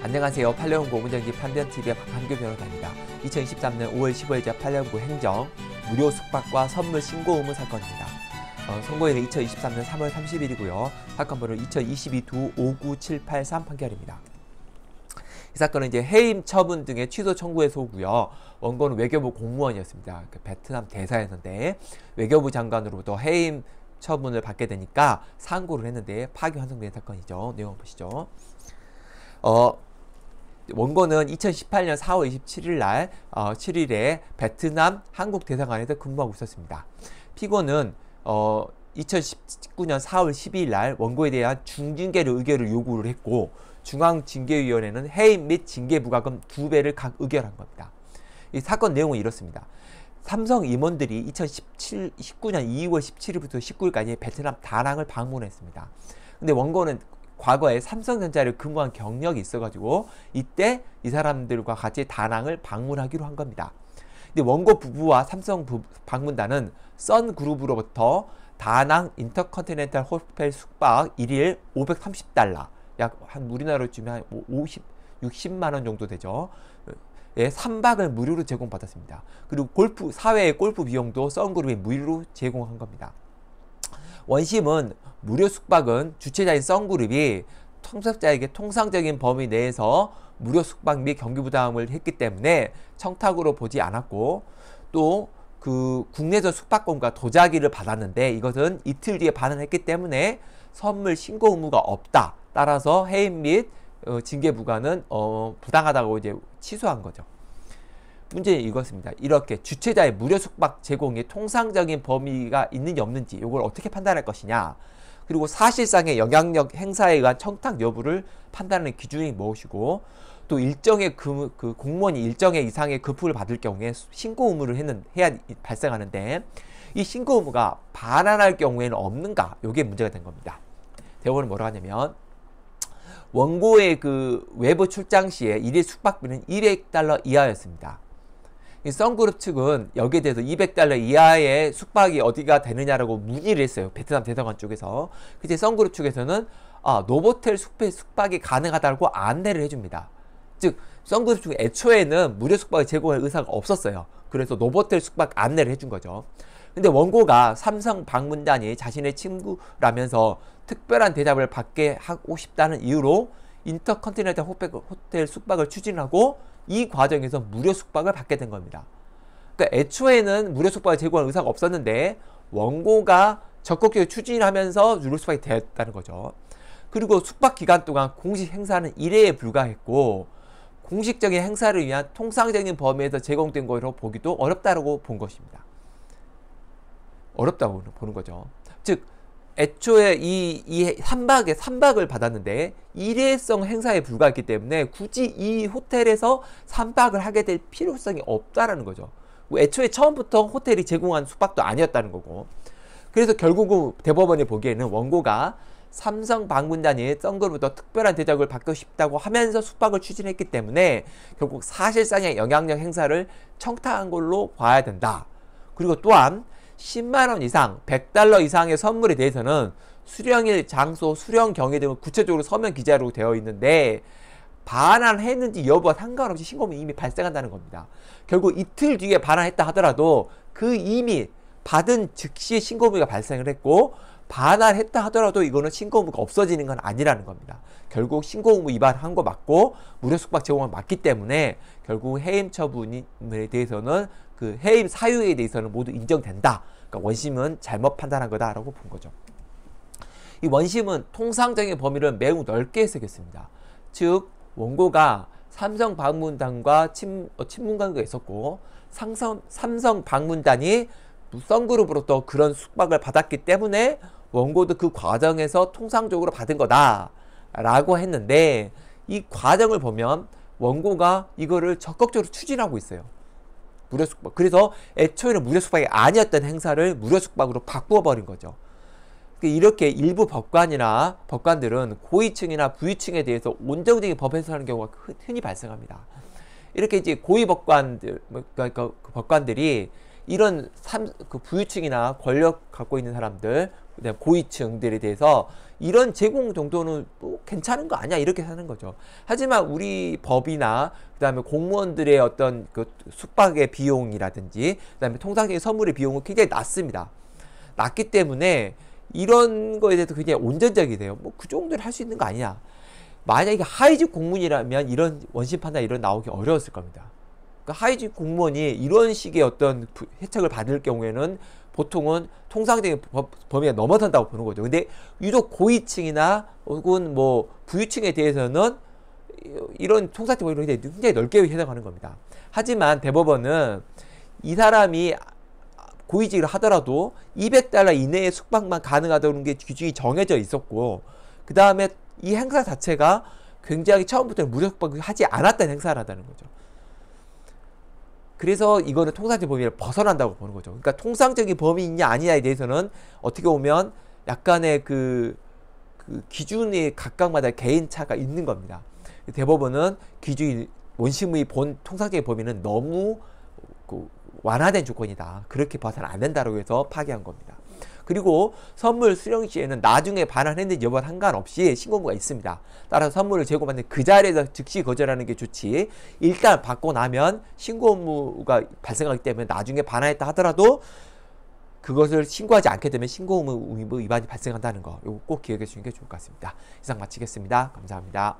안녕하세요. 팔레온고 오문전기 판변TV의 박한규 변호사입니다. 2023년 5월 15일자 팔레온고 행정 무료 숙박과 선물 신고 의무 사건입니다. 어, 선고일은 2023년 3월 30일이고요. 사건 번호 2022-25978 판결입니다. 이 사건은 이제 해임 처분 등의 취소 청구에 소고요. 원고는 외교부 공무원이었습니다. 그 베트남 대사였는데 외교부 장관으로부터 해임 처분을 받게 되니까 상고를 했는데 파기환송된 사건이죠. 내용 보시죠. 어, 원고는 2018년 4월 27일 날 어, 7일에 베트남 한국 대사관에서 근무하고 있었습니다. 피고는 어, 2019년 4월 12일 날 원고에 대한 중징계를 의결을 요구를 했고 중앙징계위원회는 해임 및 징계 부과금 두배를각 의결한 겁니다. 이 사건 내용은 이렇습니다. 삼성 임원들이 2017, 19년 2월 17일부터 19일까지 베트남 다낭을 방문했습니다. 근데 원고는 과거에 삼성전자를 근무한 경력이 있어가지고 이때 이 사람들과 같이 다낭을 방문하기로 한 겁니다. 근데 원고 부부와 삼성 부, 방문단은 썬그룹으로부터 다낭 인터컨티넨탈 호텔 숙박 1일 530달러 약 한 우리나라로 치면 한 50, 60만 원 정도 되죠. 예, 3박을 무료로 제공받았습니다. 그리고 골프 사회의 골프 비용도 썬그룹이 무료로 제공한 겁니다. 원심은 무료 숙박은 주최자인 썬그룹이 청섭자에게 통상적인 범위 내에서 무료 숙박 및 경기 부담을 했기 때문에 청탁으로 보지 않았고 또 그 국내전 숙박권과 도자기를 받았는데 이것은 이틀 뒤에 반환했기 때문에 선물 신고 의무가 없다. 따라서 해임 및 어, 징계 부과는 어, 부당하다고 이제 취소한 거죠. 문제는 이것입니다. 이렇게 주최자의 무료 숙박 제공에 통상적인 범위가 있는지 없는지 이걸 어떻게 판단할 것이냐 그리고 사실상의 영향력 행사에 의한 청탁 여부를 판단하는 기준이 무엇이고 또 일정의 그, 그 공무원이 일정의 이상의 급부를 받을 경우에 신고 의무를 해는, 해야 발생하는데 이 신고 의무가 반환할 경우에는 없는가 이게 문제가 된 겁니다. 대법원은 뭐라고 하냐면 원고의 그 외부 출장 시에 일일 숙박비는 1회 달러 이하였습니다. 이 썬그룹 측은 여기에 대해서 200달러 이하의 숙박이 어디가 되느냐라고 문의를 했어요. 베트남 대사관 쪽에서. 그때 썬그룹 측에서는 아, 노보텔 숙박, 숙박이 가능하다고 안내를 해줍니다. 즉, 썬그룹 측 애초에는 무료 숙박을 제공할 의사가 없었어요. 그래서 노보텔 숙박 안내를 해준 거죠. 근데 원고가 삼성 방문단이 자신의 친구라면서 특별한 대답을 받게 하고 싶다는 이유로 인터컨티넨탈 호텔, 호텔 숙박을 추진하고 이 과정에서 무료 숙박을 받게 된 겁니다. 그러니까 애초에는 무료 숙박을 제공할 의사가 없었는데 원고가 적극적으로 추진하면서 무료 숙박이 됐다는 거죠. 그리고 숙박 기간 동안 공식 행사는 1회에 불과했고 공식적인 행사를 위한 통상적인 범위에서 제공된 것으로 보기도 어렵다고 본 것입니다. 어렵다고 보는 거죠. 즉 애초에 이, 이 삼박에, 삼박을 받았는데 일회성 행사에 불과했기 때문에 굳이 이 호텔에서 3박을 하게 될 필요성이 없다라는 거죠. 애초에 처음부터 호텔이 제공한 숙박도 아니었다는 거고. 그래서 결국은 그 대법원이 보기에는 원고가 삼성 방문단이 썬그로부터 특별한 대접을 받고 싶다고 하면서 숙박을 추진했기 때문에 결국 사실상의 영향력 행사를 청탁한 걸로 봐야 된다. 그리고 또한 10만원 이상, 100달러 이상의 선물에 대해서는 수령일, 장소, 수령 경위 등을 구체적으로 서면 기재하고 되어 있는데 반환을 했는지 여부와 상관없이 신고금이 이미 발생한다는 겁니다. 결국 이틀 뒤에 반환했다 하더라도 그 이미 받은 즉시 신고금이 발생을 했고 반환했다 하더라도 이거는 신고 의무가 없어지는 건 아니라는 겁니다. 결국 신고 의무 위반한 거 맞고 무료 숙박 제공은 맞기 때문에 결국 해임 처분에 대해서는 그 해임 사유에 대해서는 모두 인정된다. 그러니까 원심은 잘못 판단한 거다라고 본 거죠. 이 원심은 통상적인 범위를 매우 넓게 해석했습니다. 즉 원고가 삼성 방문단과 친, 어, 친분 관계가 있었고 상성, 삼성 방문단이 무선그룹으로부터 그런 숙박을 받았기 때문에 원고도 그 과정에서 통상적으로 받은 거다라고 했는데 이 과정을 보면 원고가 이거를 적극적으로 추진하고 있어요. 무료 숙박. 그래서 애초에는 무료 숙박이 아니었던 행사를 무료 숙박으로 바꾸어 버린 거죠. 그러니까 이렇게 일부 법관이나 법관들은 고위층이나 부위층에 대해서 온정적인 법 해석하는 경우가 흔히 발생합니다. 이렇게 이제 고위 법관들 뭐, 그러니까 그 법관들이 이런 삼, 그 부유층이나 권력 갖고 있는 사람들 고위층들에 대해서 이런 제공 정도는 뭐 괜찮은 거 아니야 이렇게 사는 거죠. 하지만 우리 법이나 그다음에 공무원들의 어떤 그 숙박의 비용이라든지 그다음에 통상적인 선물의 비용은 굉장히 낮습니다. 낮기 때문에 이런 거에 대해서 굉장히 온전적이 돼요. 뭐 그 정도를 할 수 있는 거아니야 만약에 하이직 공무원이라면 이런 원심 판단 이런 나오기 어려웠을 겁니다. 그 그러니까 하이직 공무원이 이런 식의 어떤 혜택을 받을 경우에는 보통은 통상적인 범위가 넘어선다고 보는 거죠. 근데 유독 고위층이나 혹은 뭐 부유층에 대해서는 이런 통상적 범위로 굉장히 넓게 해당하는 겁니다. 하지만 대법원은 이 사람이 고위직을 하더라도 200달러 이내의 숙박만 가능하다는 게 규정이 정해져 있었고 그 다음에 이 행사 자체가 굉장히 처음부터 무료 숙박을 하지 않았다는 행사라는 거죠. 그래서 이거는 통상적인 범위를 벗어난다고 보는 거죠. 그러니까 통상적인 범위 있냐 아니냐에 대해서는 어떻게 보면 약간의 그, 그 기준이 각각마다 개인 차가 있는 겁니다. 대법원은 기준이 원심의 본 통상적인 범위는 너무 그 완화된 조건이다. 그렇게 봐서는 안된다고 해서 파기한 겁니다. 그리고 선물 수령 시에는 나중에 반환했는지 여부와 상관없이 신고가 있습니다. 따라서 선물을 제공받는 그 자리에서 즉시 거절하는 게 좋지. 일단 받고 나면 신고 의무가 발생하기 때문에 나중에 반환했다 하더라도 그것을 신고하지 않게 되면 신고 의무 뭐 위반이 발생한다는 거꼭 기억해 주시는 게 좋을 것 같습니다. 이상 마치겠습니다. 감사합니다.